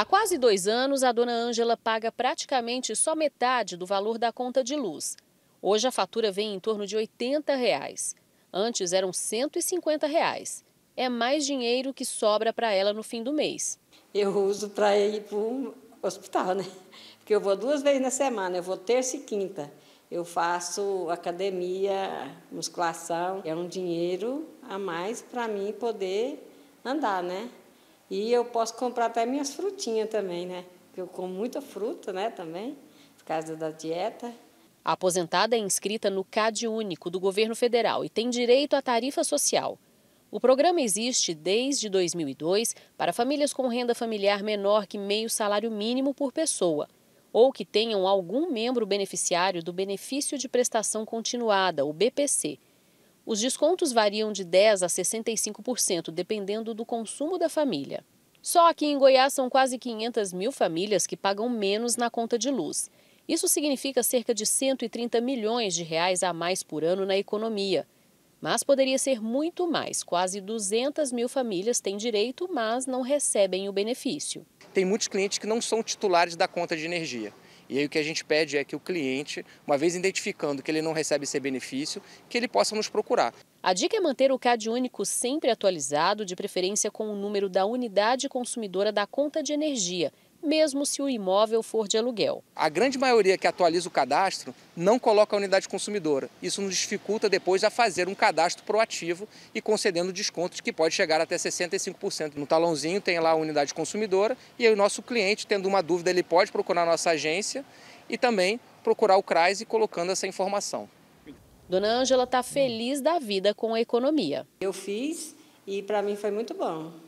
Há quase dois anos, a dona Ângela paga praticamente só metade do valor da conta de luz. Hoje a fatura vem em torno de R$ 80. Reais. Antes eram R$ 150. Reais. É mais dinheiro que sobra para ela no fim do mês. Eu uso para ir para o hospital, né? Porque eu vou duas vezes na semana, eu vou terça e quinta. Eu faço academia, musculação. É um dinheiro a mais para mim poder andar, né? E eu posso comprar até minhas frutinhas também, né? Porque eu como muita fruta, né, também, por causa da dieta. A aposentada é inscrita no CAD Único do governo federal e tem direito à tarifa social. O programa existe desde 2002 para famílias com renda familiar menor que meio salário mínimo por pessoa ou que tenham algum membro beneficiário do benefício de prestação continuada, o BPC, os descontos variam de 10% a 65%, dependendo do consumo da família. Só aqui em Goiás são quase 500 mil famílias que pagam menos na conta de luz. Isso significa cerca de 130 milhões de reais a mais por ano na economia. Mas poderia ser muito mais. Quase 200 mil famílias têm direito, mas não recebem o benefício. Tem muitos clientes que não são titulares da conta de energia. E aí o que a gente pede é que o cliente, uma vez identificando que ele não recebe esse benefício, que ele possa nos procurar. A dica é manter o CAD único sempre atualizado, de preferência com o número da unidade consumidora da conta de energia mesmo se o imóvel for de aluguel. A grande maioria que atualiza o cadastro não coloca a unidade consumidora. Isso nos dificulta depois a fazer um cadastro proativo e concedendo descontos que pode chegar até 65%. No talãozinho tem lá a unidade consumidora e o nosso cliente, tendo uma dúvida, ele pode procurar a nossa agência e também procurar o CRAS e colocando essa informação. Dona Ângela está feliz da vida com a economia. Eu fiz e para mim foi muito bom.